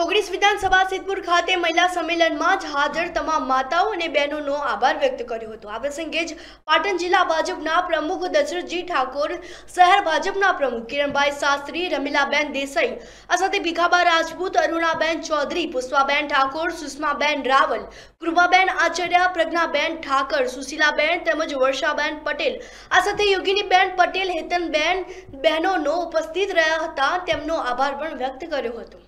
ઓગણીસ વિધાનસભા સિદ્ધપુર ખાતે મહિલા સંમેલનમાં જ હાજર તમામ માતાઓ અને બહેનોનો આભાર વ્યક્ત કર્યો હતો આ પ્રસંગે જ પાટણ જિલ્લા ભાજપના પ્રમુખ દશરથજી ઠાકોર શહેર ભાજપના પ્રમુખ કિરણભાઈ શાસ્ત્રી રમીલાબેન દેસાઈ આ સાથે ભીખાબા રાજપૂત અરુણાબેન ચૌધરી પુષ્પાબેન ઠાકોર સુષ્માબેન રાવલ કૃપાબેન આચાર્ય પ્રજ્ઞાબેન ઠાકર સુશીલાબેન તેમજ વર્ષાબેન પટેલ આ સાથે યોગિનીબેન પટેલ હેતનબેન બહેનોનો ઉપસ્થિત રહ્યા હતા તેમનો આભાર પણ વ્યક્ત કર્યો હતો